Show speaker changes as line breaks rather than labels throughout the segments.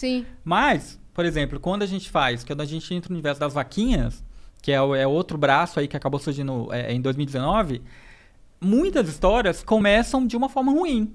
Sim.
Mas, por exemplo, quando a gente faz, quando a gente entra no universo das vaquinhas, que é, o, é outro braço aí que acabou surgindo é, em 2019, muitas histórias começam de uma forma ruim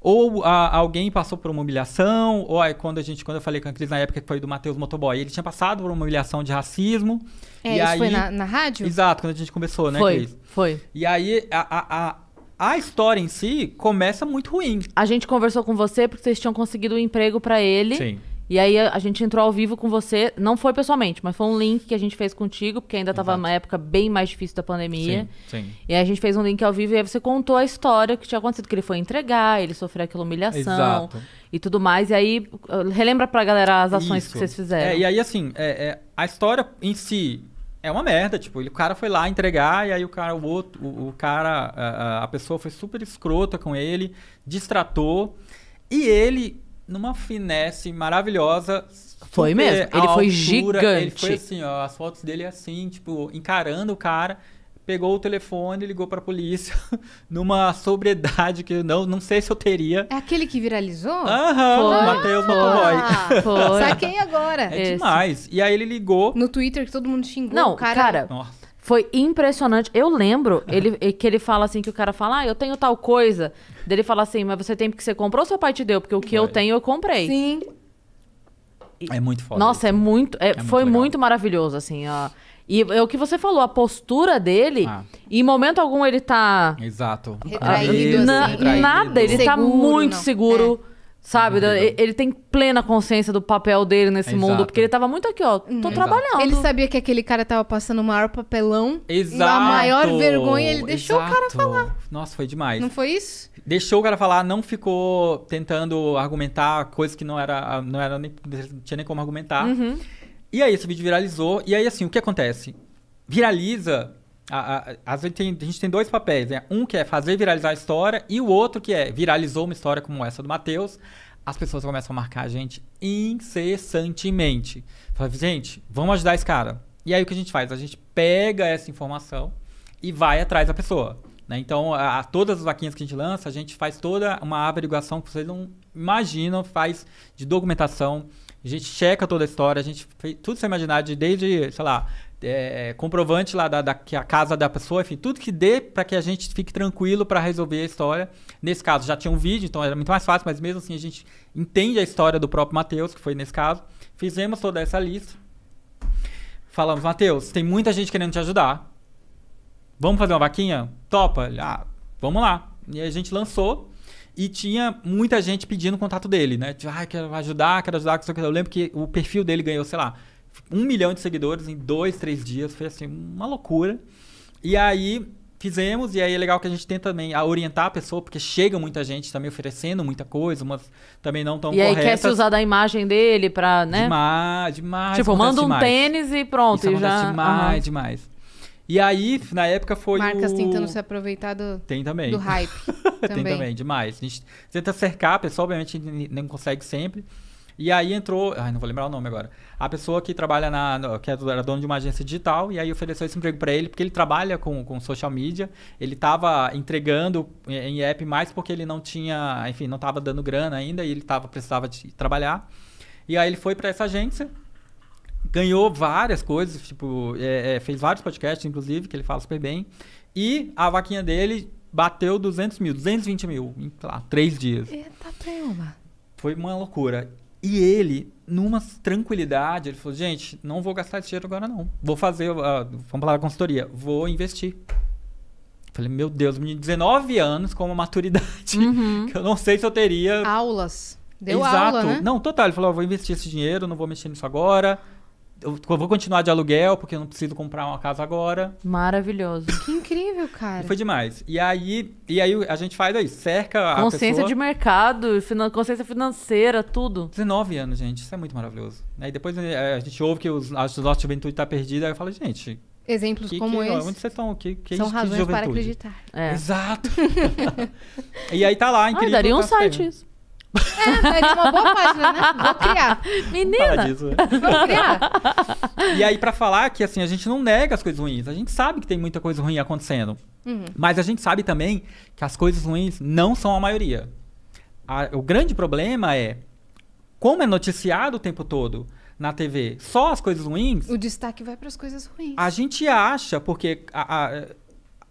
ou a, alguém passou por uma humilhação, ou aí quando a gente, quando eu falei com a Cris na época que foi do Matheus Motoboy, ele tinha passado por uma humilhação de racismo. É, e isso aí, foi na, na, rádio? Exato, quando a gente começou, né, foi, Cris? Foi. E aí a, a, a história em si começa muito ruim.
A gente conversou com você porque vocês tinham conseguido um emprego para ele. Sim. E aí a, a, gente entrou ao vivo com você, não foi pessoalmente, mas foi um link que a gente fez contigo, porque ainda estava uma época bem mais difícil da pandemia. Sim, sim. E aí a gente fez um link ao vivo e aí você contou a história que tinha acontecido, que ele foi entregar, ele sofreu aquela humilhação Exato. e tudo mais. E aí relembra pra galera as ações Isso. que vocês fizeram. É, e
aí assim, é, é, a história em si é uma merda, tipo, ele, o cara foi lá entregar e aí o cara, o outro, o, o cara, a, a, pessoa foi super escrota com ele, distratou e ele, numa finesse maravilhosa, foi mesmo, ele foi gigante. Ele foi assim, ó, as fotos dele assim, tipo, encarando o cara pegou o telefone, ligou para a polícia, numa sobriedade que não, não sei se eu teria. É
aquele que viralizou? Aham, uhum, Matheus Motoboy.
Foi. Saquei
agora. É Esse. demais.
E aí ele ligou. No
Twitter que todo mundo xingou. Não, cara. cara Nossa. Foi impressionante. Eu lembro ele, que ele fala assim, que o cara fala, ah, eu tenho tal coisa. Dele fala assim, mas você tem porque você comprou ou seu pai te deu? Porque o que eu tenho, eu comprei. Sim.
E... É muito foda. Nossa,
é isso. é muito. É, é foi muito, muito, maravilhoso, assim. Ó. E é o que você falou, a postura dele, ah. em momento algum ele tá.
Exato. Retraído, assim, na, assim. Retraído. Nada, ele seguro, tá muito
não. seguro. É. Sabe? Ele, ele tem plena consciência do papel dele nesse Exato. mundo, porque ele tava muito aqui, ó, tô uhum. Exato. trabalhando. Ele sabia que aquele cara tava passando o maior papelão, Exato. a maior vergonha, ele deixou Exato. o cara
falar. Nossa, foi demais. Não foi isso? Deixou o cara falar, não ficou tentando argumentar coisas que não era, não era nem, não tinha nem como argumentar. Uhum. E aí esse vídeo viralizou. E aí, assim, o que acontece? Viraliza. A, a, a gente, tem, a gente tem dois papéis, né? Um que é fazer viralizar a história e o outro que é viralizou uma história como essa do Matheus. As pessoas começam a marcar a gente incessantemente. Fala, gente, vamos ajudar esse cara. E aí o que a gente faz? A gente pega essa informação e vai atrás da pessoa. Né? Então, a, a, todas as vaquinhas que a gente lança, a gente faz toda uma averiguação que vocês não imaginam, faz de documentação, a gente checa toda a história, a gente fez tudo você imaginar, desde, sei lá, é, comprovante lá da, da que a casa da pessoa, enfim, tudo que dê para que a gente fique tranquilo para resolver a história. Nesse caso já tinha um vídeo, então era muito mais fácil, mas mesmo assim a gente entende a história do próprio Matheus, que foi nesse caso. Fizemos toda essa lista. Falamos, Matheus, tem muita gente querendo te ajudar. Vamos fazer uma vaquinha? Topa? Ah, vamos lá. E a gente lançou e tinha muita gente pedindo o contato dele, né? Tipo, ah, quero ajudar, quero ajudar. Eu lembro que o perfil dele ganhou, sei lá, um milhão de seguidores em dois, três dias. Foi assim, uma loucura. E aí fizemos, e aí é legal que a gente tenta também orientar a pessoa, porque chega muita gente também oferecendo muita coisa, umas também não tão e corretas. E aí quer se usar
da imagem dele pra, né? Demais, demais. Tipo, manda um demais. tênis e pronto. Isso e já... demais, uhum.
demais. E aí, na época foi Marcas o... tentando se aproveitar do, Tem também. do hype. Tem também, demais. A gente tenta cercar a pessoa, obviamente a gente não consegue sempre. E aí entrou, ai, não vou lembrar o nome agora. A pessoa que trabalha na, que é era dono de uma agência digital e aí ofereceu esse emprego para ele porque ele trabalha com, com social media. Ele estava entregando em app mais porque ele não tinha, enfim, não estava dando grana ainda e ele tava precisava de trabalhar. E aí ele foi para essa agência ganhou várias coisas, tipo, é, é, fez vários podcasts, inclusive, que ele fala super bem. E a vaquinha dele bateu 200 mil, 220 mil em lá, três dias. Eita, prima. Foi uma loucura. E ele, numa tranquilidade, ele falou: gente, não vou gastar esse dinheiro agora, não. Vou fazer, uh, vamos falar da consultoria, vou investir. Falei, meu Deus, menino, 19 anos com uma maturidade uhum. que eu não sei se eu teria. Aulas. Deu Exato. Aula, né? Não, total. Ele falou: vou investir esse dinheiro, não vou mexer nisso agora eu vou continuar de aluguel, porque eu não preciso comprar uma casa agora.
Maravilhoso. Que incrível, cara. foi
demais. E aí, e aí a gente faz aí, cerca a Consciência pessoa. de
mercado, finan consciência financeira, tudo.
19 anos, gente. Isso é muito maravilhoso. Né? e depois eh, a gente ouve que os, a nossa juventude está perdida. Aí eu falo, gente...
Exemplos que, como que, esse. Onde vocês estão? Que, que São razões para acreditar.
É. é. Exato. e aí tá lá, ah, incrível. Ah, daria um tá site isso.
É, é uma boa página, né? Vou criar. Menina! Né? Vou
criar. E aí, para falar que assim, a gente não nega as coisas ruins. A gente sabe que tem muita coisa ruim acontecendo. Uhum. Mas a gente sabe também que as coisas ruins não são a maioria. A, o grande problema é como é noticiado o tempo todo na TV só as coisas ruins. O destaque vai para as coisas ruins. A gente acha, porque a, a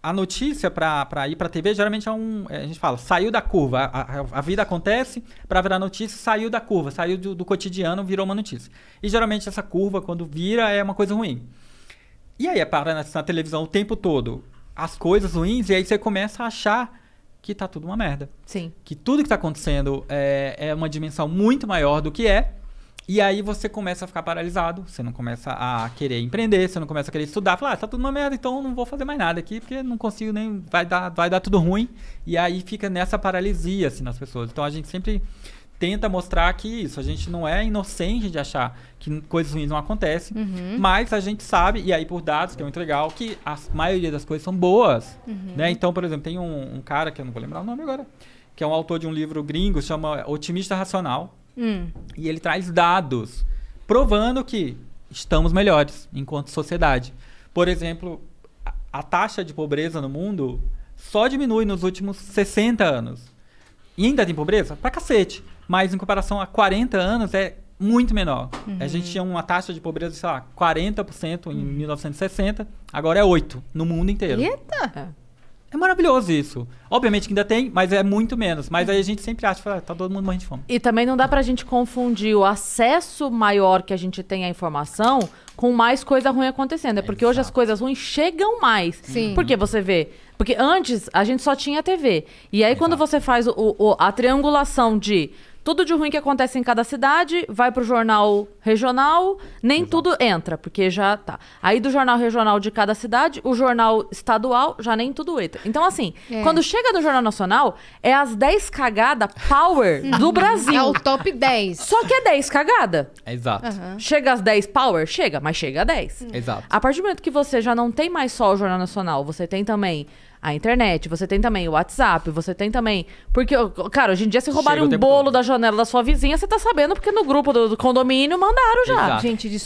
a notícia para ir para a TV geralmente é um. É, a gente fala, saiu da curva. A, a, a vida acontece, para virar notícia, saiu da curva, saiu do, do, cotidiano, virou uma notícia. E geralmente essa curva, quando vira, é uma coisa ruim. E aí é para na, televisão o tempo todo as coisas ruins, e aí você começa a achar que tá tudo uma merda. Sim. Que tudo que está acontecendo é, é uma dimensão muito maior do que é. E aí você começa a ficar paralisado, você não começa a querer empreender, você não começa a querer estudar, falar, ah, tá tudo uma merda, então não vou fazer mais nada aqui, porque não consigo nem. Vai dar, vai dar tudo ruim. E aí fica nessa paralisia, assim, nas pessoas. Então a gente sempre tenta mostrar que isso, a gente não é inocente de achar que coisas ruins não acontecem, uhum. mas a gente sabe, e aí por dados, que é muito legal, que a maioria das coisas são boas, uhum. né? Então, por exemplo, tem um, um, cara, que eu não vou lembrar o nome agora, que é um autor de um livro gringo, chama Otimista Racional, Hum. E ele traz dados provando que estamos melhores enquanto sociedade. Por exemplo, a taxa de pobreza no mundo só diminui nos últimos 60 anos. E ainda tem pobreza? Pra cacete. Mas em comparação a 40 anos é muito menor. Uhum. A gente tinha uma taxa de pobreza, sei lá, 40% em uhum. 1960, agora é 8% no mundo inteiro.
Eita! É.
É maravilhoso isso. Obviamente que ainda tem, mas é muito menos. Mas aí a gente sempre acha, fala, ah, tá todo mundo morrendo de fome.
E também não dá pra gente confundir o acesso maior que a gente tem à informação com mais coisa ruim acontecendo. É porque Exato. hoje as coisas ruins chegam mais. Sim. Porque você vê. Porque antes a gente só tinha TV. E aí Exato. quando você faz o, o, a triangulação de tudo de ruim que acontece em cada cidade vai pro jornal regional, nem Exato. tudo entra, porque já tá. Aí do jornal regional de cada cidade, o jornal estadual, já nem tudo entra. Então, assim, é. quando chega no Jornal Nacional, é as 10 cagadas power do Brasil. É o top 10. Só que é 10 cagada.
Exato. Uhum.
Chega às 10 power? Chega, mas chega a 10. Hum. Exato. A partir do momento que você já não tem mais só o Jornal Nacional, você tem também a internet, você tem também o WhatsApp, você tem também. Porque, cara, hoje em dia, se roubarem um bolo todo. da janela da sua vizinha, você tá sabendo, porque no grupo do, do condomínio mandaram já. Exato. Gente,